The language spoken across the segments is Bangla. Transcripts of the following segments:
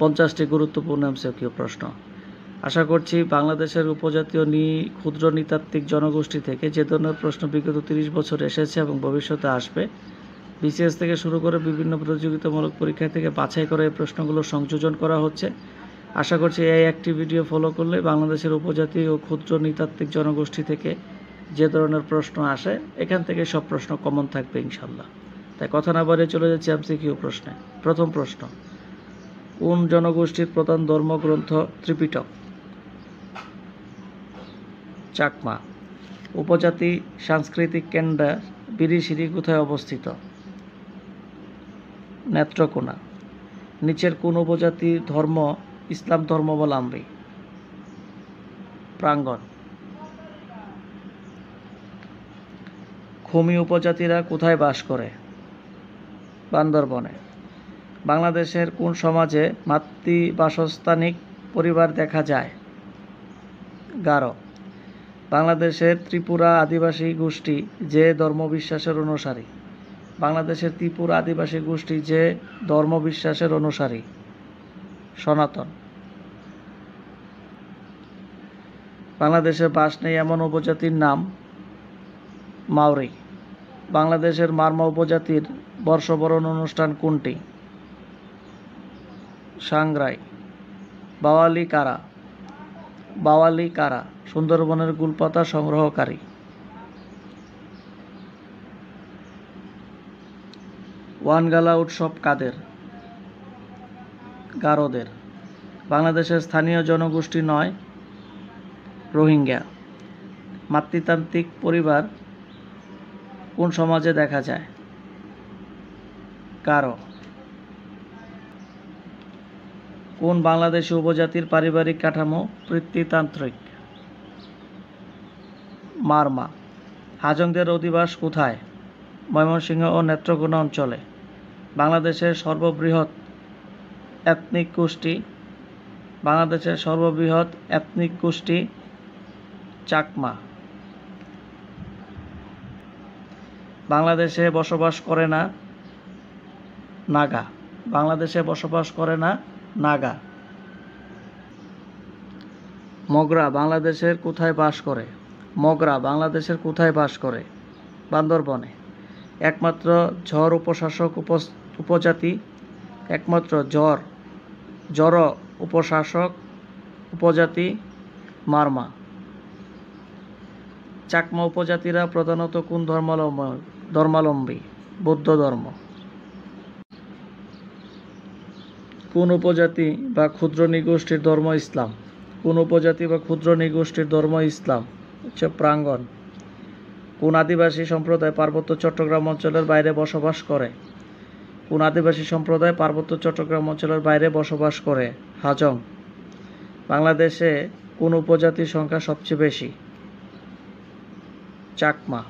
পঞ্চাশটি গুরুত্বপূর্ণ এমসিকিউ প্রশ্ন আশা করছি বাংলাদেশের উপজাতীয় নি ক্ষুদ্র নৃতাত্ত্বিক জনগোষ্ঠী থেকে যে ধরনের প্রশ্ন বিগত তিরিশ বছর এসেছে এবং ভবিষ্যতে আসবে বিসিএস থেকে শুরু করে বিভিন্ন প্রতিযোগিতামূলক পরীক্ষা থেকে বাছাই করে এই প্রশ্নগুলো সংযোজন করা হচ্ছে আশা করছি এই একটি ভিডিও ফলো করলে বাংলাদেশের উপজাতি ও ক্ষুদ্র নৃতাত্ত্বিক জনগোষ্ঠী থেকে যে ধরনের প্রশ্ন আসে এখান থেকে সব প্রশ্ন কমন থাকবে ইনশাল্লাহ তাই কথা না বাড়িয়ে চলে যাচ্ছে এমসিকিউ প্রশ্নে প্রথম প্রশ্ন কোন জনগোষ্ঠীর প্রধান ধর্মগ্রন্থ ত্রিপিটক চাকমা উপজাতি সাংস্কৃতিক কেন্দ্র বিরিশিরি কোথায় অবস্থিত নেত্রকোনা নিচের কোন উপজাতির ধর্ম ইসলাম ধর্মাবলম্বী প্রাঙ্গণ খমি উপজাতিরা কোথায় বাস করে বান্দরবনে বাংলাদেশের কোন সমাজে মাতৃবাসস্থানিক পরিবার দেখা যায় গারো বাংলাদেশের ত্রিপুরা আদিবাসী গোষ্ঠী যে ধর্মবিশ্বাসের অনুসারী বাংলাদেশের ত্রিপুরা আদিবাসী গোষ্ঠী যে ধর্মবিশ্বাসের অনুসারী সনাতন বাংলাদেশে বাস নেই এমন উপজাতির নাম মাউরি বাংলাদেশের মার্মা উপজাতির বর্ষবরণ অনুষ্ঠান কোনটি সাংরাই বাওয়ালি কারা বাওয়ালি কারা সুন্দরবনের গুলপাতা সংগ্রহকারী ওয়ানগালা উৎসব কাদের গারোদের বাংলাদেশের স্থানীয় জনগোষ্ঠী নয় রোহিঙ্গা মাতৃতান্ত্রিক পরিবার কোন সমাজে দেখা যায় কারো কোন বাংলাদেশি উপজাতির পারিবারিক কাঠামো পিতৃতান্ত্রিক মারমা হাজংদের অধিবাস কোথায় ময়মনসিংহ ও নেত্রকোনা অঞ্চলে বাংলাদেশের সর্ববৃহৎ এথনিক গোষ্ঠী বাংলাদেশের সর্ববৃহৎ এথনিক গোষ্ঠী চাকমা বাংলাদেশে বসবাস করে না নাগা বাংলাদেশে বসবাস করে না নাগা মগরা বাংলাদেশের কোথায় বাস করে মগরা বাংলাদেশের কোথায় বাস করে বান্দরবনে একমাত্র ঝড় উপশাসক উপজাতি একমাত্র জ্বর জ্বর উপশাসক উপজাতি মারমা চাকমা উপজাতিরা প্রধানত কোন ধর্মালম্ব ধর্মালম্বী বৌদ্ধ ধর্ম কোন উপজাতি বা ক্ষুদ্র নিগোষ্ঠীর ধর্ম ইসলাম কোন উপজাতি বা ক্ষুদ্র নিগোষ্ঠীর ধর্ম ইসলাম হচ্ছে প্রাঙ্গন কোন আদিবাসী সম্প্রদায় পার্বত্য চট্টগ্রাম অঞ্চলের বাইরে বসবাস করে কোন আদিবাসী সম্প্রদায় পার্বত্য চট্টগ্রাম অঞ্চলের বাইরে বসবাস করে হাজং বাংলাদেশে কোন উপজাতির সংখ্যা সবচেয়ে বেশি চাকমা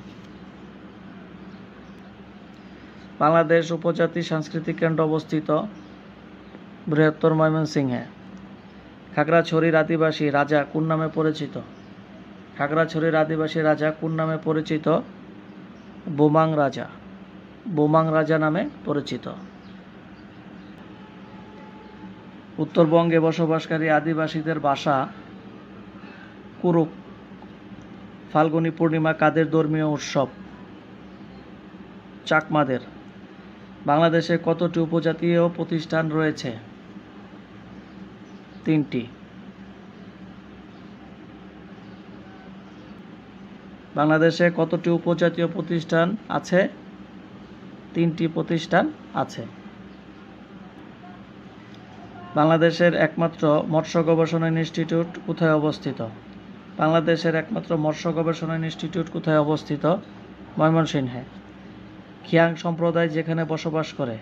বাংলাদেশ উপজাতি সাংস্কৃতিক কেন্দ্র অবস্থিত বৃহত্তর ময়মনসিংহে খাগড়াছড়ির আদিবাসী রাজা কোন নামে পরিচিত খাগড়াছড়ির আদিবাসী রাজা কোন নামে পরিচিত বোমাং রাজা বোমাং রাজা নামে পরিচিত উত্তরবঙ্গে বসবাসকারী আদিবাসীদের বাসা কুরুক ফাল্গুনী পূর্ণিমা কাদের ধর্মীয় উৎসব চাকমাদের বাংলাদেশে কতটি উপজাতীয় প্রতিষ্ঠান রয়েছে তিনটি বাংলাদেশে কতটি উপজাতীয় প্রতিষ্ঠান আছে তিনটি প্রতিষ্ঠান আছে বাংলাদেশের একমাত্র মৎস্য গবেষণা ইনস্টিটিউট কোথায় অবস্থিত বাংলাদেশের একমাত্র মৎস্য গবেষণা ইনস্টিটিউট কোথায় অবস্থিত ময়মনসিংহে খিয়াং সম্প্রদায় যেখানে বসবাস করে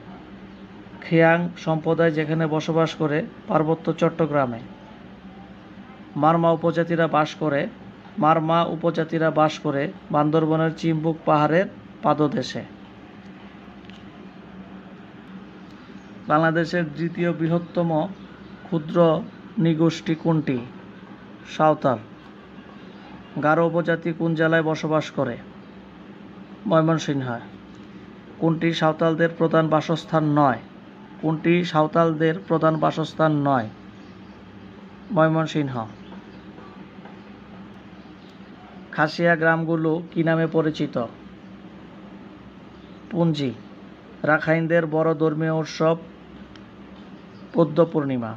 খিয়াং সম্প্রদায় যেখানে বসবাস করে পার্বত্য চট্টগ্রামে মারমা উপজাতিরা বাস করে মারমা উপজাতিরা বাস করে বান্দরবনের চিম্বুক পাহাড়ের পাদদেশে বাংলাদেশের দ্বিতীয় বৃহত্তম ক্ষুদ্র নিগোষ্ঠী কোনটি সাঁওতাল গারো উপজাতি কোন জেলায় বসবাস করে ময়মনসিংহ কোনটি সাঁওতালদের প্রধান বাসস্থান নয় কোনটি সাঁওতালদের প্রধান বাসস্থান নয় ময়মনসিংহ খাসিয়া গ্রামগুলো কি নামে পরিচিত পুঞ্জি রাখাইনদের বড় ধর্মীয় উৎসব পদ্ম পূর্ণিমা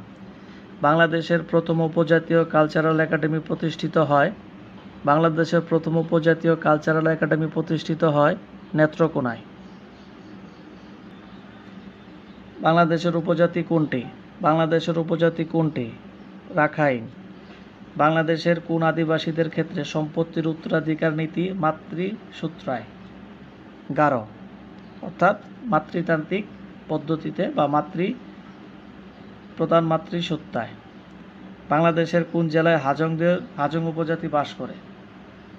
বাংলাদেশের প্রথম উপজাতীয় কালচারাল একাডেমি প্রতিষ্ঠিত হয় বাংলাদেশের প্রথম উপজাতীয় কালচারাল একাডেমি প্রতিষ্ঠিত হয় নেত্রকোনায় বাংলাদেশের উপজাতি কোনটি বাংলাদেশের উপজাতি কোনটি রাখাইন বাংলাদেশের কোন আদিবাসীদের ক্ষেত্রে সম্পত্তির উত্তরাধিকার নীতি মাতৃসূত্রায় গারো অর্থাৎ মাতৃতান্ত্রিক পদ্ধতিতে বা মাতৃ প্রধান মাতৃসত্তায় বাংলাদেশের কোন জেলায় হাজংদের হাজং উপজাতি বাস করে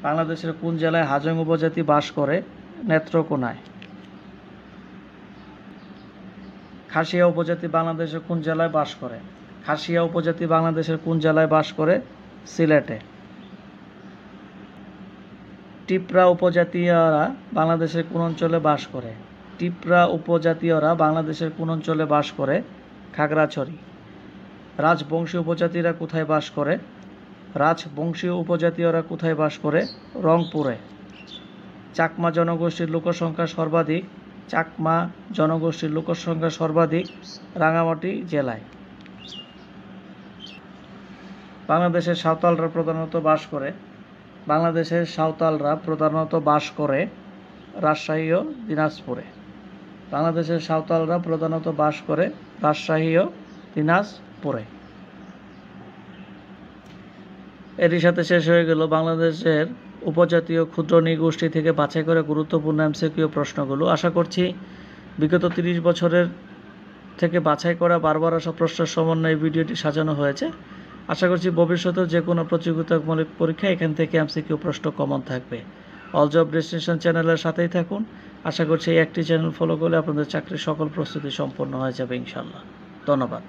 বাংলাদেশের কোন জেলায় হাজং উপজাতি বাস করে নেত্রকোনায় খাসিয়া উপজাতি বাংলাদেশের কোন জেলায় বাস করে খাসিয়া উপজাতি বাংলাদেশের কোন জেলায় বাস করে সিলেটে টিপরা উপজাতীয়রা বাংলাদেশের কোন অঞ্চলে বাস করে টিপরা উপজাতীয়রা বাংলাদেশের কোন অঞ্চলে বাস করে খাগড়াছড়ি রাজবংশী উপজাতিরা কোথায় বাস করে রাজবংশীয় উপজাতীয়রা কোথায় বাস করে রংপুরে চাকমা জনগোষ্ঠীর লোকসংখ্যা সর্বাধিক চাকমা জনগোষ্ঠীর লোকসংখ্যা সর্বাধিক রাঙামাটি জেলায় বাংলাদেশের সাঁওতালরা প্রধানত বাস করে বাংলাদেশের সাঁওতালরা প্রধানত বাস করে রাজশাহী ও দিনাজপুরে বাংলাদেশের সাঁওতালরা প্রধানত বাস করে রাজশাহী ও দিনাজপুরে এরই সাথে শেষ হয়ে গেল বাংলাদেশের উপজাতীয় ক্ষুদ্র নৃগোষ্ঠী থেকে বাছাই করা গুরুত্বপূর্ণ এমসিকিউ প্রশ্নগুলো আশা করছি বিগত ৩০ বছরের থেকে বাছাই করা বারবার আসা প্রশ্নের সমন্বয়ে ভিডিওটি সাজানো হয়েছে আশা করছি ভবিষ্যতেও যে কোনো প্রতিযোগিতামূলক পরীক্ষা এখান থেকে এমসিকিউ প্রশ্ন কমন থাকবে অল জব ডেস্টিনেশন চ্যানেলের সাথেই থাকুন আশা করছি একটি চ্যানেল ফলো করলে আপনাদের চাকরির সকল প্রস্তুতি সম্পন্ন হয়ে যাবে ইনশাল্লাহ ধন্যবাদ